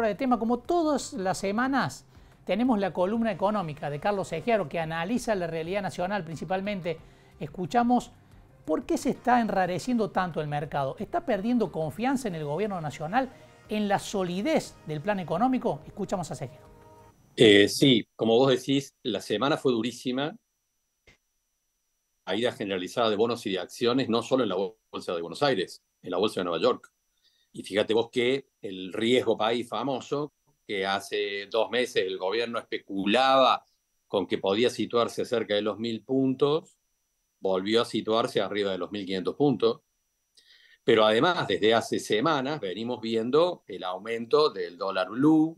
de tema, como todas las semanas, tenemos la columna económica de Carlos Ejiaro que analiza la realidad nacional principalmente. Escuchamos por qué se está enrareciendo tanto el mercado. ¿Está perdiendo confianza en el gobierno nacional, en la solidez del plan económico? Escuchamos a Ejiaro. Eh, sí, como vos decís, la semana fue durísima. ida generalizada de bonos y de acciones, no solo en la Bolsa de Buenos Aires, en la Bolsa de Nueva York, y fíjate vos que el riesgo país famoso, que hace dos meses el gobierno especulaba con que podía situarse cerca de los mil puntos, volvió a situarse arriba de los 1.500 puntos. Pero además, desde hace semanas venimos viendo el aumento del dólar blue,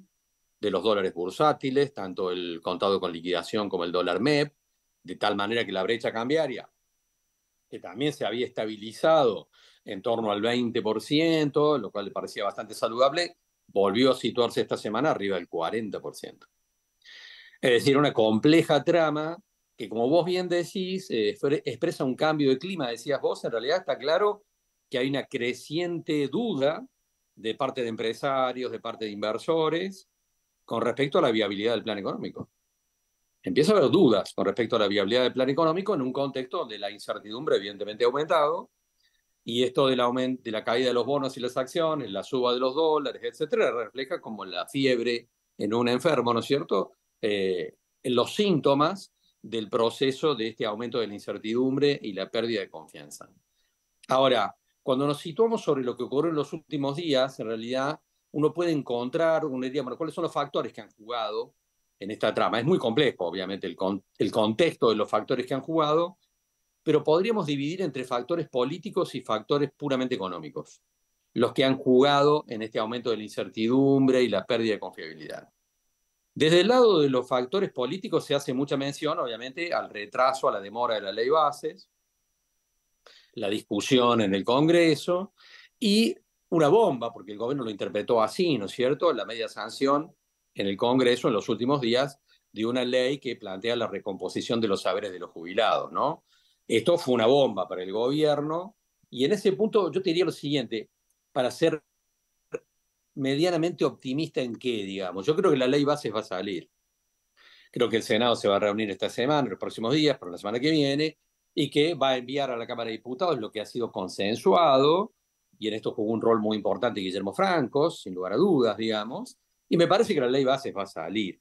de los dólares bursátiles, tanto el contado con liquidación como el dólar MEP, de tal manera que la brecha cambiaria que también se había estabilizado en torno al 20%, lo cual le parecía bastante saludable, volvió a situarse esta semana arriba del 40%. Es decir, una compleja trama que, como vos bien decís, eh, expresa un cambio de clima, decías vos, en realidad está claro que hay una creciente duda de parte de empresarios, de parte de inversores, con respecto a la viabilidad del plan económico empieza a haber dudas con respecto a la viabilidad del plan económico en un contexto donde la incertidumbre evidentemente ha aumentado y esto de la, de la caída de los bonos y las acciones, la suba de los dólares, etcétera, refleja como la fiebre en un enfermo, ¿no es cierto? Eh, los síntomas del proceso de este aumento de la incertidumbre y la pérdida de confianza. Ahora, cuando nos situamos sobre lo que ocurrió en los últimos días, en realidad uno puede encontrar, una idea, bueno, ¿cuáles son los factores que han jugado en esta trama. Es muy complejo, obviamente, el, contexto de los factores que han jugado, pero podríamos dividir entre factores políticos y factores puramente económicos, los que han jugado en este aumento de la incertidumbre y la pérdida de confiabilidad. Desde el lado de los factores políticos se hace mucha mención, obviamente, al retraso, a la demora de la ley bases, la discusión en el Congreso y una bomba, porque el gobierno lo interpretó así, ¿no es cierto?, la media sanción en el Congreso en los últimos días de una ley que plantea la recomposición de los saberes de los jubilados, ¿no? Esto fue una bomba para el gobierno y en ese punto yo te diría lo siguiente, para ser medianamente optimista en qué, digamos, yo creo que la ley bases va a salir. Creo que el Senado se va a reunir esta semana, los próximos días, pero la semana que viene, y que va a enviar a la Cámara de Diputados lo que ha sido consensuado, y en esto jugó un rol muy importante Guillermo Francos, sin lugar a dudas, digamos, y me parece que la ley base va a salir.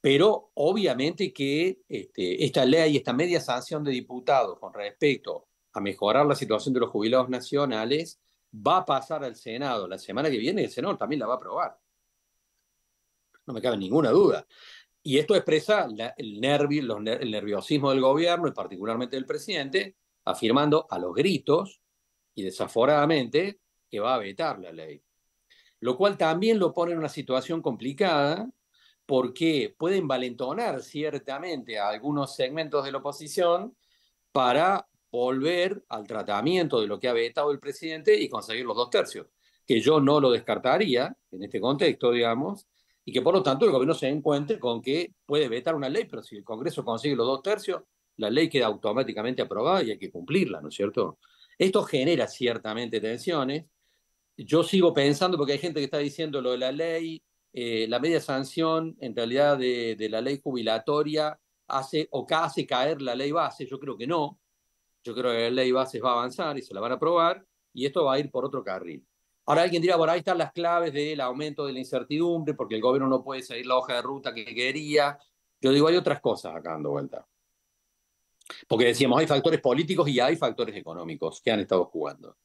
Pero obviamente que este, esta ley, y esta media sanción de diputados con respecto a mejorar la situación de los jubilados nacionales, va a pasar al Senado la semana que viene y el Senado también la va a aprobar. No me cabe ninguna duda. Y esto expresa el, nervio, el nerviosismo del gobierno y particularmente del presidente, afirmando a los gritos y desaforadamente que va a vetar la ley lo cual también lo pone en una situación complicada porque pueden valentonar ciertamente a algunos segmentos de la oposición para volver al tratamiento de lo que ha vetado el presidente y conseguir los dos tercios, que yo no lo descartaría en este contexto, digamos, y que por lo tanto el gobierno se encuentre con que puede vetar una ley, pero si el Congreso consigue los dos tercios, la ley queda automáticamente aprobada y hay que cumplirla, ¿no es cierto? Esto genera ciertamente tensiones, yo sigo pensando, porque hay gente que está diciendo lo de la ley, eh, la media sanción en realidad de, la ley jubilatoria hace o hace caer la ley base, yo creo que no, yo creo que la ley base va a avanzar y se la van a aprobar y esto va a ir por otro carril. Ahora alguien dirá, bueno, ahí están las claves del aumento de la incertidumbre porque el gobierno no puede seguir la hoja de ruta que quería. Yo digo, hay otras cosas acá dando vuelta. Porque decíamos, hay factores políticos y hay factores económicos que han estado jugando.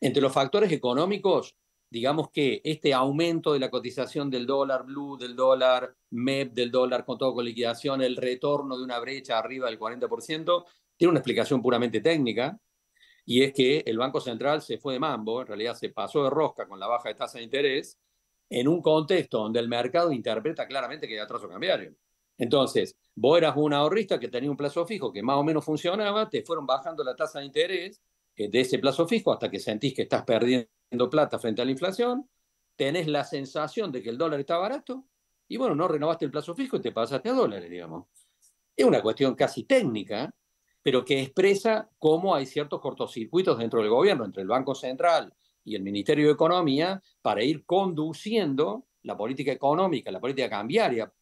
Entre los factores económicos, digamos que este aumento de la cotización del dólar blue, del dólar MEP, del dólar con todo con liquidación, el retorno de una brecha arriba del 40%, tiene una explicación puramente técnica, y es que el Banco Central se fue de mambo, en realidad se pasó de rosca con la baja de tasa de interés, en un contexto donde el mercado interpreta claramente que hay atraso cambiario. Entonces, vos eras un ahorrista que tenía un plazo fijo que más o menos funcionaba, te fueron bajando la tasa de interés eh, de ese plazo fijo hasta que sentís que estás perdiendo plata frente a la inflación, tenés la sensación de que el dólar está barato y bueno, no renovaste el plazo fijo y te pasaste a dólares, digamos. Es una cuestión casi técnica, pero que expresa cómo hay ciertos cortocircuitos dentro del gobierno, entre el Banco Central y el Ministerio de Economía, para ir conduciendo la política económica, la política cambiaria,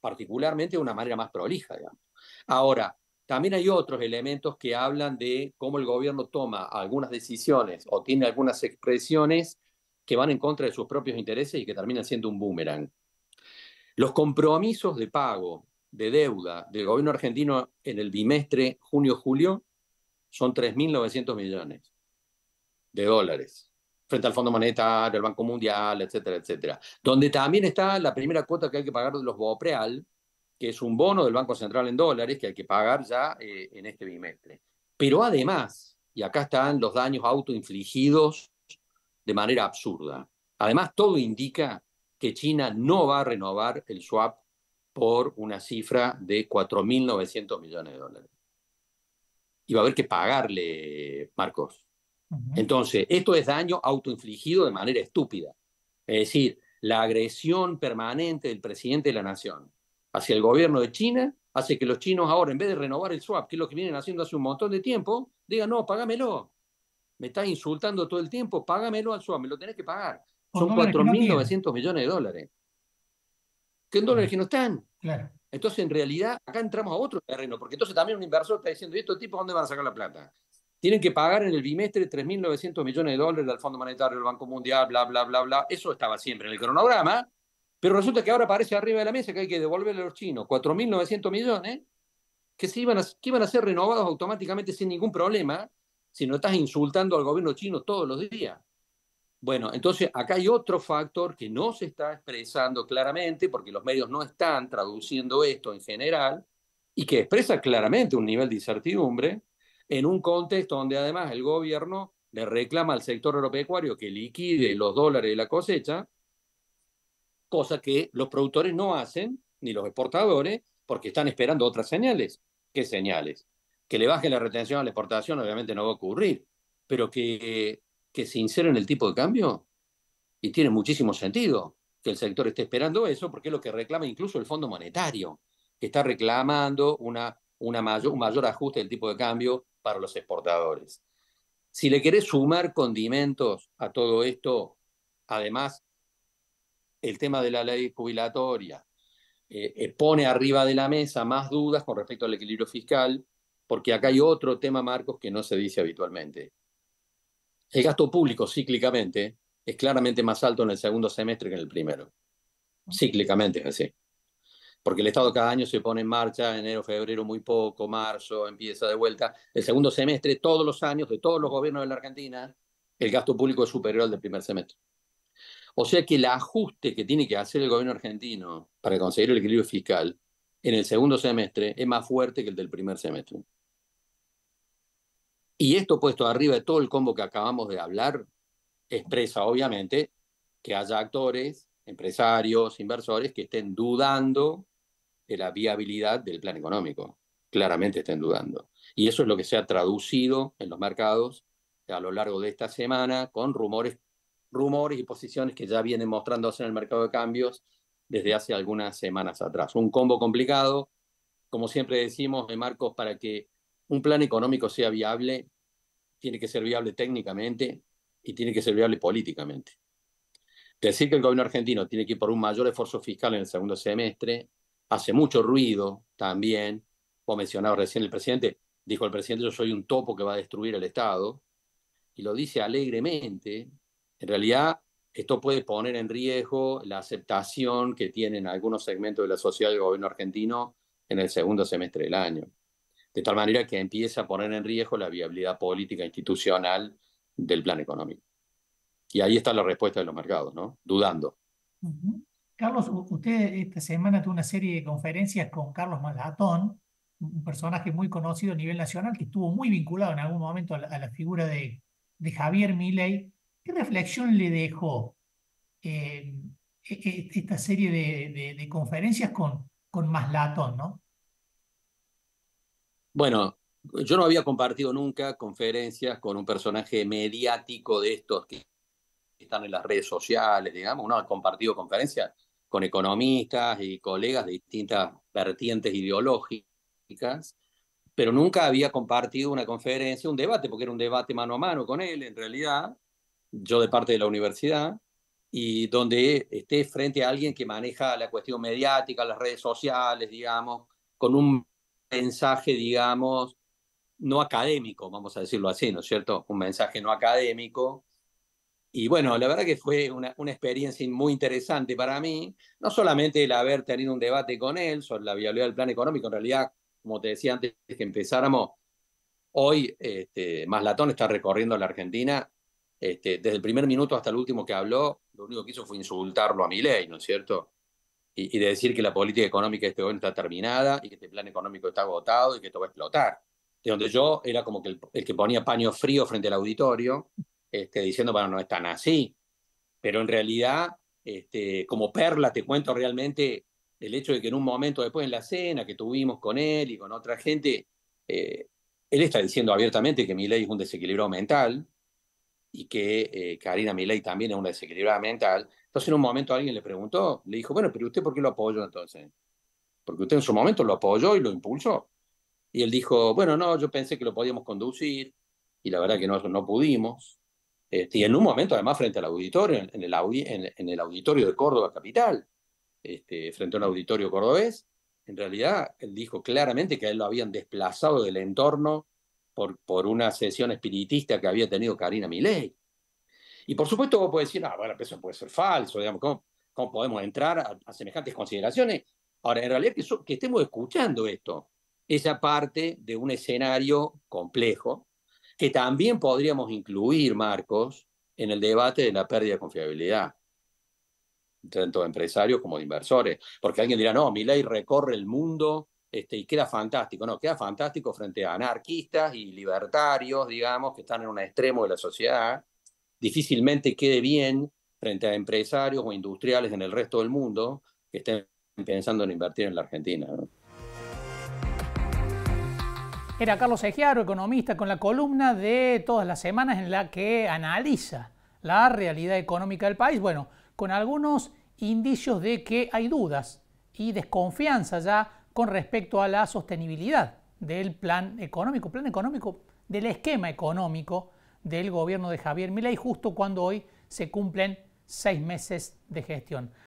particularmente de una manera más prolija. Digamos. Ahora, también hay otros elementos que hablan de cómo el gobierno toma algunas decisiones o tiene algunas expresiones que van en contra de sus propios intereses y que terminan siendo un boomerang. Los compromisos de pago de deuda del gobierno argentino en el bimestre junio-julio son 3.900 millones de dólares frente al Fondo Monetario, el Banco Mundial, etcétera, etcétera. Donde también está la primera cuota que hay que pagar de los BOPREAL, que es un bono del Banco Central en dólares que hay que pagar ya eh, en este bimestre. Pero además, y acá están los daños autoinfligidos de manera absurda, además todo indica que China no va a renovar el swap por una cifra de 4.900 millones de dólares. Y va a haber que pagarle, Marcos. Entonces, esto es daño autoinfligido de manera estúpida. Es decir, la agresión permanente del presidente de la nación hacia el gobierno de China hace que los chinos ahora, en vez de renovar el swap, que es lo que vienen haciendo hace un montón de tiempo, digan, no, págamelo. Me estás insultando todo el tiempo, págamelo al swap, me lo tenés que pagar. Son 4.900 millones de dólares. ¿Qué en dólares que no están. Entonces, en realidad, acá entramos a otro terreno, porque entonces también un inversor está diciendo, ¿y estos tipos dónde van a sacar la plata? Tienen que pagar en el bimestre 3.900 millones de dólares al Fondo Monetario, al Banco Mundial, bla, bla, bla, bla. Eso estaba siempre en el cronograma, pero resulta que ahora aparece arriba de la mesa que hay que devolverle a los chinos 4.900 millones que, iban que iban a ser renovados automáticamente sin ningún problema si no estás insultando al gobierno chino todos los días. Bueno, entonces acá hay otro factor que no se está expresando claramente porque los medios no están traduciendo esto en general y que expresa claramente un nivel de incertidumbre en un contexto donde además el gobierno le reclama al sector agropecuario que liquide los dólares de la cosecha cosa que los productores no hacen, ni los exportadores, porque están esperando otras señales. ¿Qué señales? Que le bajen la retención a la exportación, obviamente no va a ocurrir, pero que, que se inseren el tipo de cambio, y tiene muchísimo sentido que el sector esté esperando eso, porque es lo que reclama incluso el Fondo Monetario, que está reclamando una, una mayor, un mayor ajuste del tipo de cambio para los exportadores. Si le querés sumar condimentos a todo esto, además el tema de la ley jubilatoria eh, eh, pone arriba de la mesa más dudas con respecto al equilibrio fiscal, porque acá hay otro tema, Marcos, que no se dice habitualmente. El gasto público cíclicamente es claramente más alto en el segundo semestre que en el primero. Cíclicamente es así. Porque el Estado cada año se pone en marcha, enero, febrero muy poco, marzo empieza de vuelta. El segundo semestre, todos los años, de todos los gobiernos de la Argentina, el gasto público es superior al del primer semestre. O sea que el ajuste que tiene que hacer el gobierno argentino para conseguir el equilibrio fiscal en el segundo semestre es más fuerte que el del primer semestre. Y esto puesto arriba de todo el combo que acabamos de hablar, expresa obviamente que haya actores, empresarios, inversores que estén dudando de la viabilidad del plan económico. Claramente estén dudando. Y eso es lo que se ha traducido en los mercados a lo largo de esta semana con rumores rumores y posiciones que ya vienen mostrándose en el mercado de cambios desde hace algunas semanas atrás. Un combo complicado, como siempre decimos, en Marcos, para que un plan económico sea viable, tiene que ser viable técnicamente y tiene que ser viable políticamente. Decir que el gobierno argentino tiene que ir por un mayor esfuerzo fiscal en el segundo semestre hace mucho ruido también. como mencionaba recién el presidente, dijo el presidente, yo soy un topo que va a destruir el Estado, y lo dice alegremente, en realidad esto puede poner en riesgo la aceptación que tienen algunos segmentos de la sociedad del gobierno argentino en el segundo semestre del año. De tal manera que empieza a poner en riesgo la viabilidad política e institucional del plan económico. Y ahí está la respuesta de los mercados, ¿no? Dudando. Carlos, usted esta semana tuvo una serie de conferencias con Carlos Malatón, un personaje muy conocido a nivel nacional que estuvo muy vinculado en algún momento a la, figura de, de Javier Milei ¿Qué reflexión le dejó eh, e, e, esta serie de, conferencias con, con latón, ¿no? Bueno, yo no había compartido nunca conferencias con un personaje mediático de estos que están en las redes sociales, digamos. Uno ha compartido conferencias con economistas y colegas de distintas vertientes ideológicas, pero nunca había compartido una conferencia, un debate, porque era un debate mano a mano con él, en realidad yo de parte de la universidad, y donde esté frente a alguien que maneja la cuestión mediática, las redes sociales, digamos, con un mensaje, digamos, no académico, vamos a decirlo así, ¿no es cierto? Un mensaje no académico. Y bueno, la verdad que fue una, una experiencia muy interesante para mí, no solamente el haber tenido un debate con él sobre la viabilidad del plan económico, en realidad, como te decía antes que empezáramos, hoy este, Latón está recorriendo la Argentina este, desde el primer minuto hasta el último que habló, lo único que hizo fue insultarlo a mi ley, ¿no es cierto? Y, de decir que la política económica de este gobierno está terminada y que este plan económico está agotado y que esto va a explotar. De donde yo era como que el, que ponía paño frío frente al auditorio, este, diciendo, bueno, no es tan así. Pero en realidad, este, como perla, te cuento realmente el hecho de que en un momento después en la cena que tuvimos con él y con otra gente, eh, él está diciendo abiertamente que mi ley es un desequilibrio mental, y que eh, Karina Milei también es una desequilibrada mental. Entonces, en un momento alguien le preguntó, le dijo, bueno, pero ¿usted por qué lo apoyó entonces? Porque usted en su momento lo apoyó y lo impulsó. Y él dijo, bueno, no, yo pensé que lo podíamos conducir y la verdad que no, no pudimos. Este, y en un momento, además, frente al auditorio, en, el, en, el auditorio de Córdoba Capital, este, frente a un auditorio cordobés, en realidad él dijo claramente que a él lo habían desplazado del entorno por, una sesión espiritista que había tenido Karina Milei. Y por supuesto vos podés decir, ah, bueno, eso puede ser falso, digamos, ¿cómo, cómo podemos entrar a, semejantes consideraciones? Ahora, en realidad que, que estemos escuchando esto, esa parte de un escenario complejo, que también podríamos incluir, Marcos, en el debate de la pérdida de confiabilidad, tanto de empresarios como de inversores. Porque alguien dirá, no, mi recorre el mundo este, y queda fantástico, no, queda fantástico frente a anarquistas y libertarios, digamos, que están en un extremo de la sociedad, difícilmente quede bien frente a empresarios o industriales en el resto del mundo que estén pensando en invertir en la Argentina. Era Carlos Ejiaro, economista, con la columna de todas las semanas en la que analiza la realidad económica del país, bueno, con algunos indicios de que hay dudas y desconfianza ya con respecto a la sostenibilidad del plan económico, plan económico del esquema económico del gobierno de Javier Milei, justo cuando hoy se cumplen seis meses de gestión.